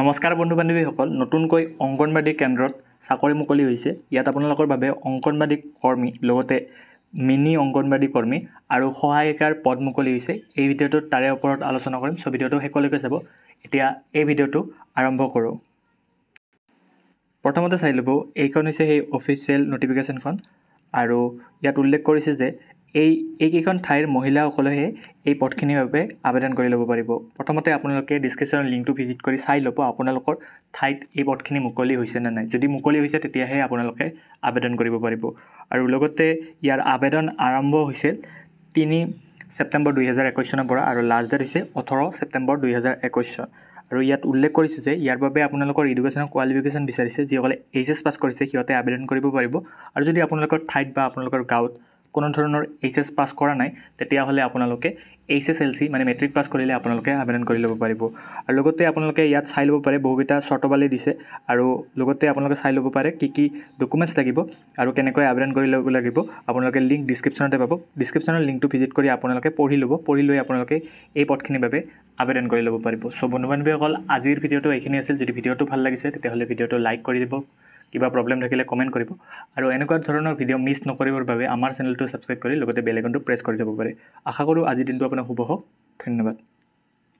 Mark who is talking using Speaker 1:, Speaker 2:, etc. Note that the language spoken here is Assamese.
Speaker 1: নমস্কাৰ বন্ধু বান্ধৱীসকল নতুনকৈ অংগনবাদী কেন্দ্ৰত চাকৰি মুকলি হৈছে ইয়াত আপোনালোকৰ বাবে অংগনবাদী কৰ্মী লগতে মিনি অংগনবাদী কৰ্মী আৰু সহায়িকাৰ পদ মুকলি হৈছে এই ভিডিঅ'টোত তাৰে ওপৰত আলোচনা কৰিম চ' ভিডিঅ'টো শেষলৈকে চাব এতিয়া এই ভিডিঅ'টো আৰম্ভ কৰোঁ প্ৰথমতে চাই ল'ব এইখন হৈছে সেই অফিচিয়েল নটিফিকেশ্যনখন আৰু ইয়াত উল্লেখ কৰিছে যে এই এইকেইখন ঠাইৰ মহিলাসকলেহে এই পথখিনিৰ বাবে আবেদন কৰি ল'ব পাৰিব প্ৰথমতে আপোনালোকে ডিছক্ৰিপশ্যনৰ লিংকটো ভিজিট কৰি চাই ল'ব আপোনালোকৰ ঠাইত এই পথখিনি মুকলি হৈছে নে নাই যদি মুকলি হৈছে তেতিয়াহে আপোনালোকে আবেদন কৰিব পাৰিব আৰু লগতে ইয়াৰ আবেদন আৰম্ভ হৈছে তিনি ছেপ্টেম্বৰ দুহেজাৰ একৈছ চনৰ পৰা আৰু লাষ্ট ডেট হৈছে ওঠৰ ছেপ্টেম্বৰ দুহেজাৰ একৈছ চন আৰু ইয়াত উল্লেখ কৰিছে যে ইয়াৰ বাবে আপোনালোকৰ এডুকেশ্যনৰ কোৱালিফিকেশ্যন বিচাৰিছে যিসকলে এইচ এছ পাছ কৰিছে সিহঁতে আবেদন কৰিব পাৰিব আৰু যদি আপোনালোকৰ ঠাইত বা আপোনালোকৰ গাঁৱত কোনো ধৰণৰ এইচ এছ পাছ কৰা নাই তেতিয়াহ'লে আপোনালোকে এইচ এছ এল চি মানে মেট্ৰিক পাছ কৰিলে আপোনালোকে আবেদন কৰি ল'ব পাৰিব আৰু লগতে আপোনালোকে ইয়াত চাই ল'ব পাৰে বহুকেইটা চৰ্তৱালী দিছে আৰু লগতে আপোনালোকে চাই ল'ব পাৰে কি কি ডকুমেণ্টছ লাগিব আৰু কেনেকৈ আবেদন কৰি ল'ব লাগিব আপোনালোকে লিংক ডিছক্ৰিপশ্যনতে পাব ডিছক্ৰিপশ্যনৰ লিংকটো ভিজিট কৰি আপোনালোকে পঢ়ি ল'ব পঢ়ি লৈ আপোনালোকে এই পথখিনিৰ বাবে আবেদন কৰি ল'ব পাৰিব চ' বন্ধু বান্ধৱীসকল আজিৰ ভিডিঅ'টো এইখিনি আছিল যদি ভিডিঅ'টো ভাল লাগিছে তেতিয়াহ'লে ভিডিঅ'টো লাইক কৰি দিব কিবা প্ৰব্লেম থাকিলে কমেণ্ট কৰিব আৰু এনেকুৱা ধৰণৰ ভিডিঅ' মিছ নকৰিবৰ বাবে আমাৰ চেনেলটো ছাবস্ক্ৰাইব কৰি লগতে বেলেগনটো প্ৰেছ কৰি যাব পাৰে আশা কৰোঁ আজিৰ দিনটো আপোনাৰ শুভ হওক ধন্যবাদ